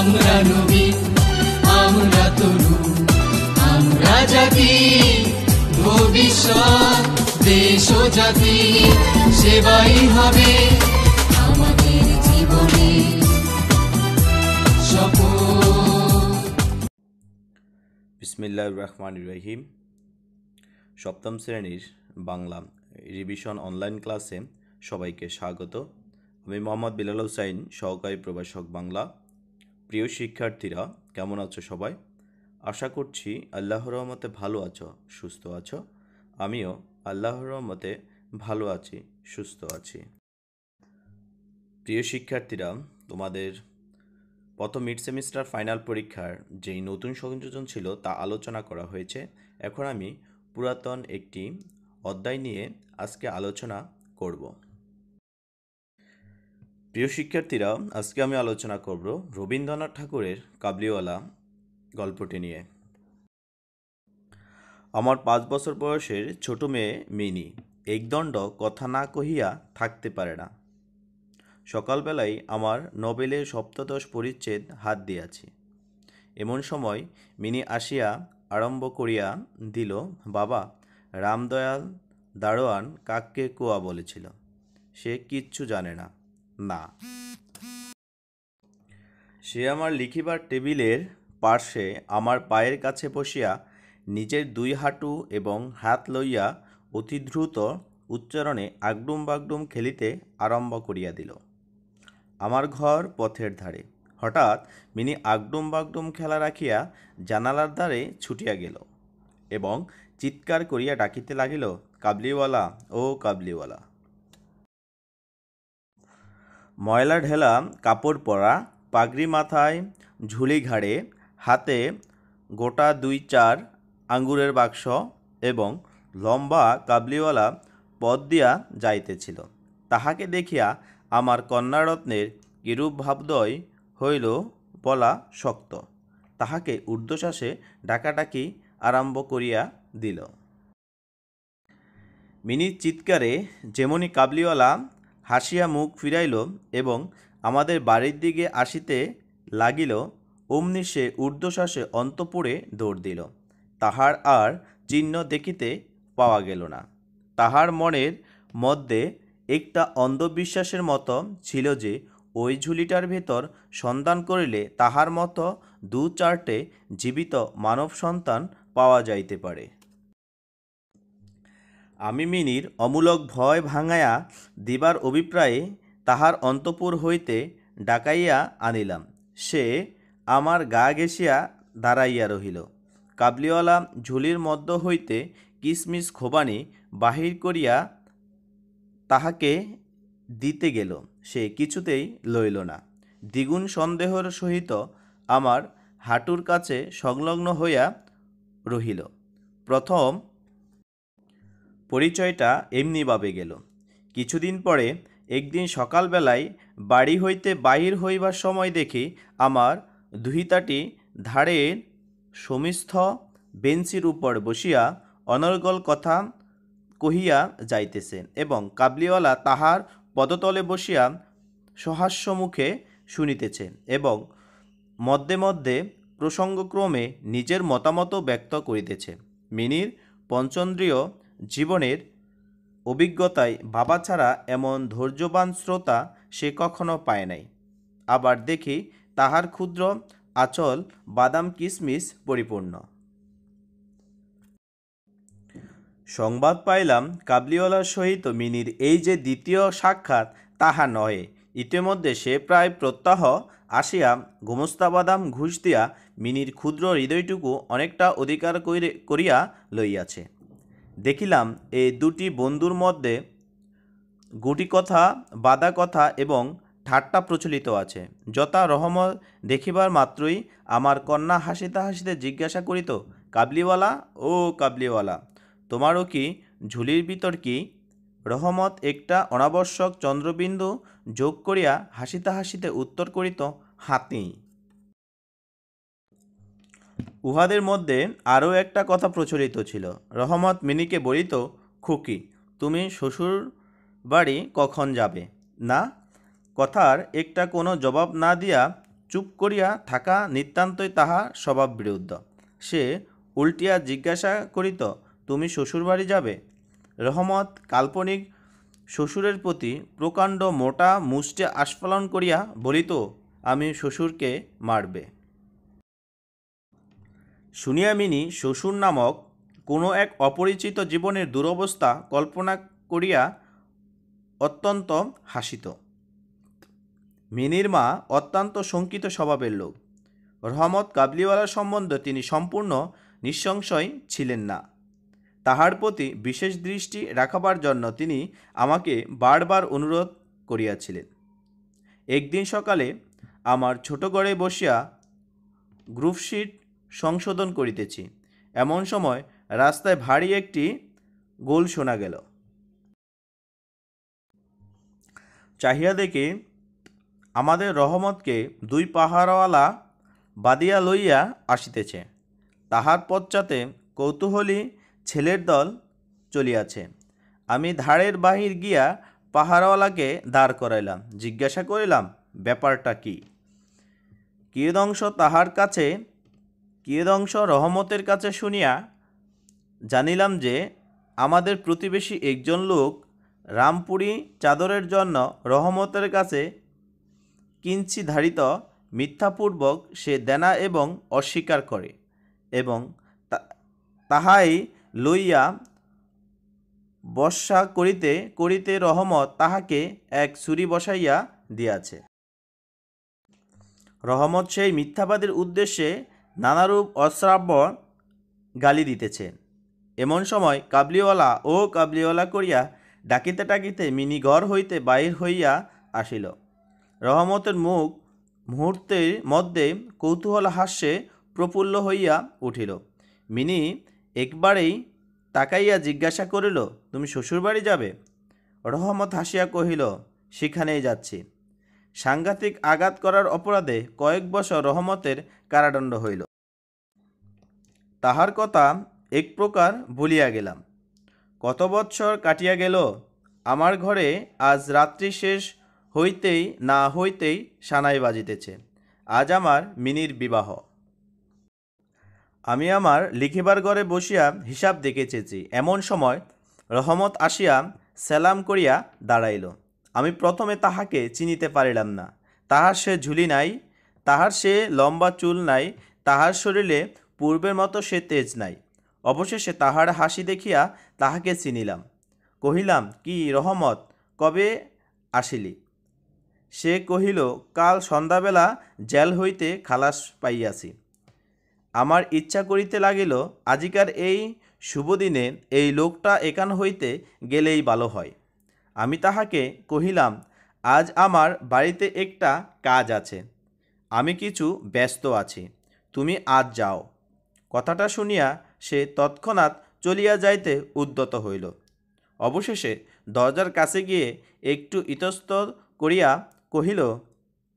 আমরা নবীন আমরা তরুণ আমরা জাতি ভবিষ্যৎ দেশ জাতি সেবাই হবে আমাদের জীবনে বিসমিল্লাহ রহমান রহিম সপ্তম শ্রেণীর বাংলা রিভিশন অনলাইন ক্লাসে সবাইকে স্বাগত আমি মোহাম্মদ বিলাল হোসাইন সহকারী প্রভাষক বাংলা প্রিয় শিক্ষার্থীরা কেমন আছো সবাই আশা করছি আল্লাহ রহমতে ভালো আছো সুস্থ আছো আমিও আল্লাহ রহমতে ভালো আছি সুস্থ আছি প্রিয় শিক্ষার্থীরা তোমাদের প্রথম মিড সেমিস্টার ফাইনাল পরীক্ষার যেই নতুন সংযোজন ছিল তা আলোচনা করা হয়েছে এখন আমি পুরাতন একটি অধ্যায় নিয়ে আজকে আলোচনা করব প্রিয় শিক্ষার্থীরা আজকে আমি আলোচনা করব রবীন্দ্রনাথ ঠাকুরের কাবলিওয়ালা গল্পটি নিয়ে আমার পাঁচ বছর বয়সের ছোট মেয়ে মিনি একদণ্ড কথা না কহিয়া থাকতে পারে না সকালবেলায় আমার নবেলের সপ্তদশ পরিচ্ছেদ হাত দিয়াছি এমন সময় মিনি আসিয়া আরম্ভ করিয়া দিল বাবা রামদয়াল দারোয়ান কাককে কোয়া বলেছিল সে কিচ্ছু জানে না না সে আমার লিখিবার টেবিলের পার্শ্বে আমার পায়ের কাছে বসিয়া নিজের দুই হাঁটু এবং হাত লইয়া অতি দ্রুত উচ্চারণে আগডুম বাগডুম খেলিতে আরম্ভ করিয়া দিল আমার ঘর পথের ধারে হঠাৎ মিনি আগডুম বাগডুম খেলা রাখিয়া জানালার দ্বারে ছুটিয়া গেল এবং চিৎকার করিয়া ডাকিতে লাগিল কাবলিওয়ালা ও কাবলিওয়ালা ময়লা ঢেলা কাপড় পরা পাগড়ি মাথায় ঝুলি ঘাড়ে হাতে গোটা দুই চার আঙ্গুরের বাক্স এবং লম্বা কাবলিওয়ালা পথ দিয়া যাইতেছিল তাহাকে দেখিয়া আমার কন্যারত্নের কিরূপ ভাবদয় হইল বলা শক্ত তাহাকে ঊর্ধ্বশ্বাসে ডাকাডাকি আরম্ভ করিয়া দিল মিনি চিৎকারে যেমনি কাবলিওয়ালা হাসিয়া মুখ ফিরাইল এবং আমাদের বাড়ির দিকে আসিতে লাগিল অমনি সে ঊর্ধ্বশ্বাসে অন্তপুরে দৌড় দিল তাহার আর চিহ্ন দেখিতে পাওয়া গেল না তাহার মনের মধ্যে একটা অন্ধবিশ্বাসের মতো ছিল যে ওই ঝুলিটার ভেতর সন্ধান করিলে তাহার মতো দু চারটে জীবিত মানব সন্তান পাওয়া যাইতে পারে আমি মিনির অমূলক ভয় ভাঙাইয়া দিবার অভিপ্রায়ে তাহার অন্তপুর হইতে ডাকাইয়া আনিলাম সে আমার গা ঘেঁষিয়া দাঁড়াইয়া রহিল কাবলিওয়ালা ঝুলির মধ্য হইতে কিসমিস খোবানি বাহির করিয়া তাহাকে দিতে গেল সে কিছুতেই লইল না দ্বিগুণ সন্দেহর সহিত আমার হাঁটুর কাছে সংলগ্ন হইয়া রহিল প্রথম পরিচয়টা এমনিভাবে গেল কিছুদিন পরে একদিন সকালবেলায় বাড়ি হইতে বাহির হইবার সময় দেখি আমার দুহিতাটি ধারে সমিস্থ বেঞ্চির উপর বসিয়া অনর্গল কথা কহিয়া যাইতেছে এবং কাবলিওয়ালা তাহার পদতলে বসিয়া সহাস্য মুখে শুনিতেছে এবং মধ্যে মধ্যে প্রসঙ্গক্রমে নিজের মতামত ব্যক্ত করিতেছে মিনির পঞ্চন্দ্রীয় জীবনের অভিজ্ঞতায় বাবা ছাড়া এমন ধৈর্যবান শ্রোতা সে কখনো পায় নাই আবার দেখি তাহার ক্ষুদ্র আচল বাদাম কিসমিস পরিপূর্ণ সংবাদ পাইলাম কাবলিওয়ালার সহিত মিনির এই যে দ্বিতীয় সাক্ষাৎ তাহা নয় ইতিমধ্যে সে প্রায় প্রত্যাহ আসিয়া বাদাম ঘুষ দিয়া মিনির ক্ষুদ্র হৃদয়টুকু অনেকটা অধিকার করিয়া লইয়াছে দেখিলাম এই দুটি বন্ধুর মধ্যে গুটি কথা বাদা কথা এবং ঠাট্টা প্রচলিত আছে যথা রহম দেখিবার মাত্রই আমার কন্যা হাসিতে হাসিতে জিজ্ঞাসা করিত কাবলিওয়ালা ও কাবলিওয়ালা তোমারও কি ঝুলির ভিতর কি রহমত একটা অনাবশ্যক চন্দ্রবিন্দু যোগ করিয়া হাসিতে হাসিতে উত্তর করিত হাতি উহাদের মধ্যে আরও একটা কথা প্রচলিত ছিল রহমত মিনিকে বলিত খুকি তুমি শ্বশুর বাড়ি কখন যাবে না কথার একটা কোনো জবাব না দিয়া চুপ করিয়া থাকা নিতান্তই তাহা স্বভাব বিরুদ্ধ সে উল্টিয়া জিজ্ঞাসা করিত তুমি শ্বশুরবাড়ি যাবে রহমত কাল্পনিক শ্বশুরের প্রতি প্রকাণ্ড মোটা মুষ্টি আস্ফলন করিয়া বলিত আমি শ্বশুরকে মারবে শুনিয়া মিনি শ্বশুর নামক কোনো এক অপরিচিত জীবনের দুরবস্থা কল্পনা করিয়া অত্যন্ত হাসিত মিনির মা অত্যন্ত শঙ্কিত স্বভাবের লোক রহমত কাবলিওয়ালা সম্বন্ধে তিনি সম্পূর্ণ নিঃসংশয় ছিলেন না তাহার প্রতি বিশেষ দৃষ্টি রাখাবার জন্য তিনি আমাকে বারবার অনুরোধ করিয়াছিলেন একদিন সকালে আমার ছোট ঘরে বসিয়া গ্রুপশিট সংশোধন করিতেছি এমন সময় রাস্তায় ভারী একটি গোল শোনা গেল চাহিয়া দেখে আমাদের রহমতকে দুই পাহাড়ওয়ালা বাদিয়া লইয়া আসিতেছে তাহার পশ্চাতে কৌতূহলী ছেলের দল চলিয়াছে আমি ধারের বাহির গিয়া পাহাড়ওয়ালাকে দাঁড় করাইলাম জিজ্ঞাসা করিলাম ব্যাপারটা কি কিয়দংশ তাহার কাছে কিয়দংশ রহমতের কাছে শুনিয়া জানিলাম যে আমাদের প্রতিবেশী একজন লোক রামপুরি চাদরের জন্য রহমতের কাছে কিঞ্চি ধারিত মিথ্যাপূর্বক সে দেনা এবং অস্বীকার করে এবং তাহাই লইয়া বর্ষা করিতে করিতে রহমত তাহাকে এক ছুরি বসাইয়া দিয়াছে রহমত সেই মিথ্যাবাদীর উদ্দেশ্যে নানারূপ অশ্রাব্য গালি দিতেছে এমন সময় কাবলিওয়ালা ও কাবলিওয়ালা করিয়া ডাকিতে ডাকিতে মিনি ঘর হইতে বাহির হইয়া আসিল রহমতের মুখ মুহূর্তের মধ্যে কৌতূহল হাস্যে প্রফুল্ল হইয়া উঠিল মিনি একবারেই তাকাইয়া জিজ্ঞাসা করিল তুমি শ্বশুরবাড়ি যাবে রহমত হাসিয়া কহিল সেখানেই যাচ্ছি সাংঘাতিক আঘাত করার অপরাধে কয়েক বছর রহমতের কারাদণ্ড হইল তাহার কথা এক প্রকার ভুলিয়া গেলাম কত বৎসর কাটিয়া গেল আমার ঘরে আজ রাত্রি শেষ হইতেই না হইতেই সানাই বাজিতেছে আজ আমার মিনির বিবাহ আমি আমার লিখিবার ঘরে বসিয়া হিসাব দেখেছেছি এমন সময় রহমত আসিয়া সেলাম করিয়া দাঁড়াইল আমি প্রথমে তাহাকে চিনিতে পারিলাম না তাহার সে ঝুলি নাই তাহার সে লম্বা চুল নাই তাহার শরীরে পূর্বের মতো সে তেজ নাই অবশেষে তাহার হাসি দেখিয়া তাহাকে চিনিলাম কহিলাম কি রহমত কবে আসিলি সে কহিল কাল সন্ধ্যাবেলা জেল হইতে খালাস পাইয়াছি আমার ইচ্ছা করিতে লাগিল আজিকার এই শুভদিনে এই লোকটা একান হইতে গেলেই ভালো হয় আমি তাহাকে কহিলাম আজ আমার বাড়িতে একটা কাজ আছে আমি কিছু ব্যস্ত আছি তুমি আজ যাও কথাটা শুনিয়া সে তৎক্ষণাৎ চলিয়া যাইতে উদ্যত হইল অবশেষে দরজার কাছে গিয়ে একটু ইতস্ত করিয়া কহিল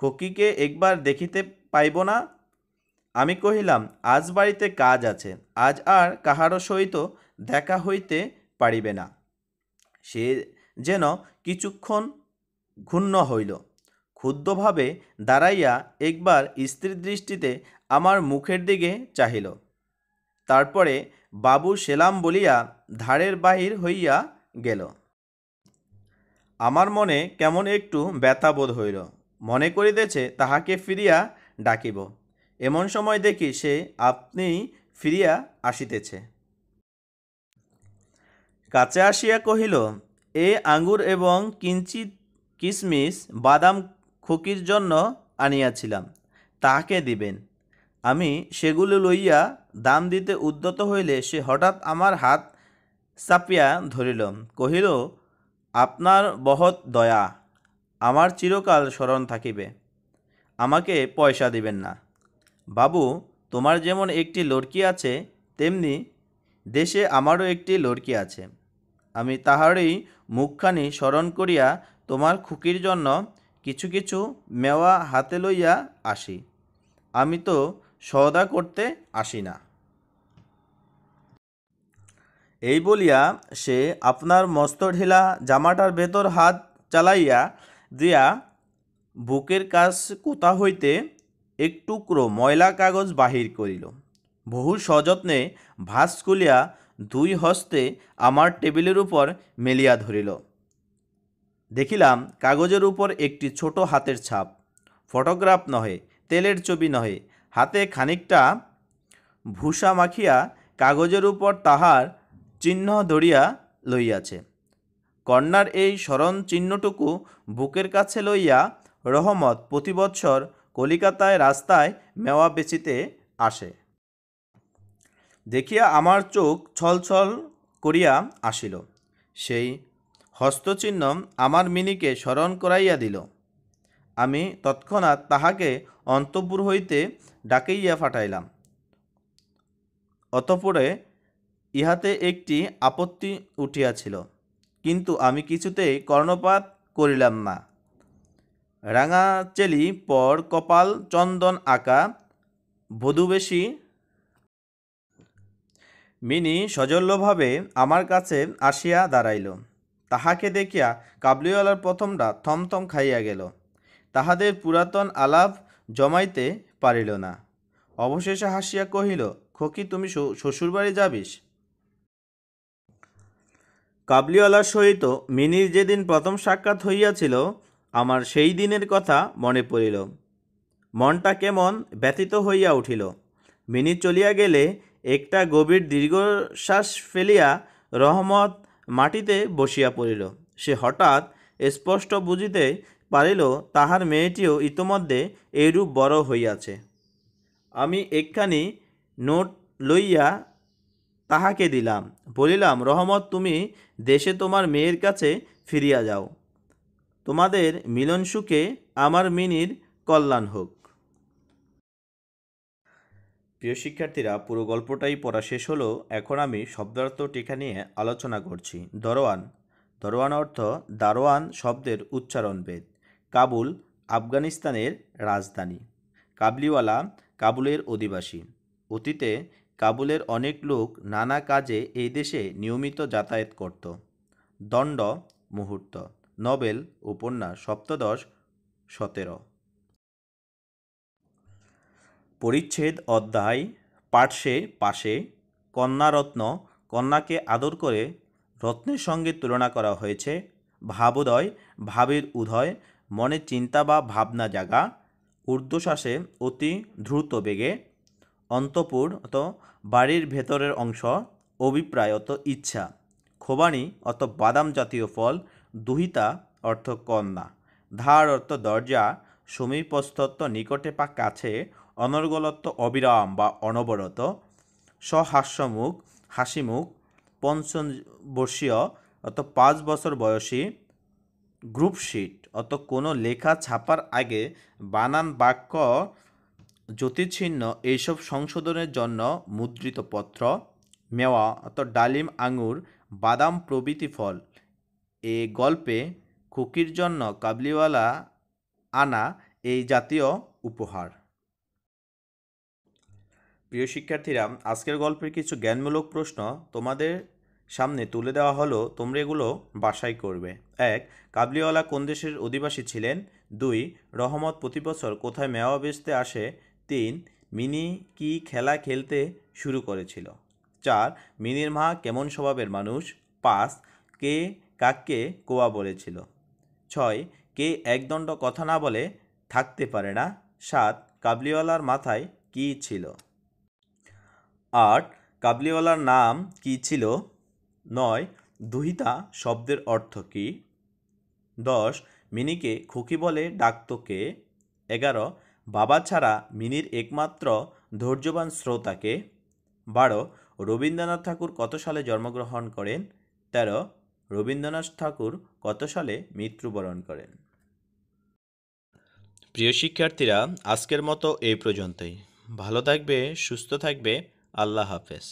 খকিকে একবার দেখিতে পাইব না আমি কহিলাম আজ বাড়িতে কাজ আছে আজ আর কাহারও সহিত দেখা হইতে পারিবে না সে যেন কিছুক্ষণ ক্ষুণ্ণ হইল ক্ষুদ্রভাবে দাঁড়াইয়া একবার স্ত্রীর দৃষ্টিতে আমার মুখের দিকে চাহিল তারপরে বাবু সেলাম বলিয়া ধারের বাহির হইয়া গেল আমার মনে কেমন একটু ব্যথা বোধ হইল মনে করিতেছে তাহাকে ফিরিয়া ডাকিব এমন সময় দেখি সে আপনি ফিরিয়া আসিতেছে কাছে আসিয়া কহিল এ আঙ্গুর এবং কিঞ্চিৎ কিশমিশ বাদাম খুকির জন্য আনিয়াছিলাম তাহাকে দিবেন আমি সেগুলো লইয়া দাম দিতে উদ্যত হইলে সে হঠাৎ আমার হাত চাপিয়া ধরিল কহিল আপনার বহৎ দয়া আমার চিরকাল স্মরণ থাকিবে আমাকে পয়সা দিবেন না বাবু তোমার যেমন একটি লড়কি আছে তেমনি দেশে আমারও একটি লড়কি আছে আমি তাহারই মুখখানি স্মরণ করিয়া তোমার খুকির জন্য কিছু কিছু মেওয়া হাতে লইয়া আসি আমি তো সওদা করতে আসি না এই বলিয়া সে আপনার মস্ত ঢিলা জামাটার ভেতর হাত চালাইয়া দিয়া বুকের কাজ কোথা হইতে এক টুকরো ময়লা কাগজ বাহির করিল বহু সযত্নে ভাস খুলিয়া দুই হস্তে আমার টেবিলের উপর মেলিয়া ধরিল দেখিলাম কাগজের উপর একটি ছোট হাতের ছাপ ফটোগ্রাফ নহে তেলের ছবি নহে হাতে খানিকটা ভূষা মাখিয়া কাগজের উপর তাহার চিহ্ন ধরিয়া লইয়াছে কন্যার এই স্মরণ চিহ্নটুকু বুকের কাছে লইয়া রহমত প্রতিবৎসর কলিকাতায় রাস্তায় মেওয়া বেচিতে আসে দেখিয়া আমার চোখ ছলছল করিয়া আসিল সেই হস্তচিহ্ন আমার মিনিকে স্মরণ করাইয়া দিল আমি তৎক্ষণাৎ তাহাকে অন্তপুর হইতে ডাকাইয়া ফাটাইলাম অতপরে ইহাতে একটি আপত্তি উঠিয়াছিল কিন্তু আমি কিছুতেই কর্ণপাত করিলাম না রাঙাচেলি পর কপাল চন্দন আঁকা বধুবেশী মিনি সজল্যভাবে আমার কাছে আসিয়া দাঁড়াইল তাহাকে দেখিয়া কাবলিওয়ালার প্রথমটা থমথম খাইয়া গেল তাহাদের পুরাতন আলাপ জমাইতে পারিল না অবশেষে হাসিয়া কহিল খকি তুমি শ্বশুরবাড়ি যাবিস কাবলিওয়ালার সহিত মিনির যেদিন প্রথম সাক্ষাৎ হইয়াছিল আমার সেই দিনের কথা মনে পড়িল মনটা কেমন ব্যথিত হইয়া উঠিল মিনি চলিয়া গেলে একটা গভীর দীর্ঘশ্বাস ফেলিয়া রহমত মাটিতে বসিয়া পড়িল সে হঠাৎ স্পষ্ট বুঝিতে পারিল তাহার মেয়েটিও ইতোমধ্যে এরূপ বড় হইয়াছে আমি একখানি নোট লইয়া তাহাকে দিলাম বলিলাম রহমত তুমি দেশে তোমার মেয়ের কাছে ফিরিয়া যাও তোমাদের মিলন সুখে আমার মিনির কল্যাণ হোক প্রিয় শিক্ষার্থীরা পুরো গল্পটাই পড়া শেষ হলো এখন আমি শব্দার্থ টিকা নিয়ে আলোচনা করছি দরোয়ান দরোয়ান অর্থ দারোয়ান শব্দের উচ্চারণভেদ কাবুল আফগানিস্তানের রাজধানী কাবলিওয়ালা কাবুলের অধিবাসী অতীতে কাবুলের অনেক লোক নানা কাজে এই দেশে নিয়মিত যাতায়াত করত দণ্ড মুহূর্ত নবেল উপন্যাস সপ্তদশ সতেরো পরিচ্ছেদ অধ্যায় পার্শ্বে পাশে কন্যারত্ন কন্যাকে আদর করে রত্নের সঙ্গে তুলনা করা হয়েছে ভাবোদয় ভাবের উদয় মনে চিন্তা বা ভাবনা জাগা ঊর্ধ্বশ্বাসে অতি দ্রুত বেগে অন্তপুর অত বাড়ির ভেতরের অংশ অভিপ্রায় অত ইচ্ছা খোবানি অত বাদাম জাতীয় ফল দুহিতা অর্থ কন্যা ধার অর্থ দরজা সমীপস্থত্ব নিকটে বা কাছে অনর্গলত্ব অবিরাম বা অনবরত সহাস্যমুখ হাসিমুখ পঞ্চবর্ষীয় অত পাঁচ বছর বয়সী গ্রুপশিট অত কোনো লেখা ছাপার আগে বানান বাক্য জ্যোতিচ্ছিন্ন এইসব সংশোধনের জন্য মুদ্রিত পত্র মেওয়া অত ডালিম আঙুর বাদাম প্রভৃতি ফল এ গল্পে খুকির জন্য কাবলিওয়ালা আনা এই জাতীয় উপহার প্রিয় শিক্ষার্থীরা আজকের গল্পের কিছু জ্ঞানমূলক প্রশ্ন তোমাদের সামনে তুলে দেওয়া হলো তোমরা এগুলো বাসাই করবে এক কাবলিওয়ালা কোন দেশের অধিবাসী ছিলেন দুই রহমত প্রতিবছর কোথায় মেওয়া বেচতে আসে তিন মিনি কি খেলা খেলতে শুরু করেছিল চার মিনির মা কেমন স্বভাবের মানুষ পাঁচ কে কাককে কোয়া বলেছিল ছয় কে একদণ্ড কথা না বলে থাকতে পারে না সাত কাবলিওয়ালার মাথায় কী ছিল আট কাবলিওয়ালার নাম কী ছিল নয় দুহিতা শব্দের অর্থ কী দশ মিনিকে খুকি বলে ডাকত কে এগারো বাবা ছাড়া মিনির একমাত্র ধৈর্যবান শ্রোতাকে বারো রবীন্দ্রনাথ ঠাকুর কত সালে জন্মগ্রহণ করেন তেরো রবীন্দ্রনাথ ঠাকুর কত সালে মৃত্যুবরণ করেন প্রিয় শিক্ষার্থীরা আজকের মতো এই পর্যন্তই ভালো থাকবে সুস্থ থাকবে আল্লাহ হাফেজ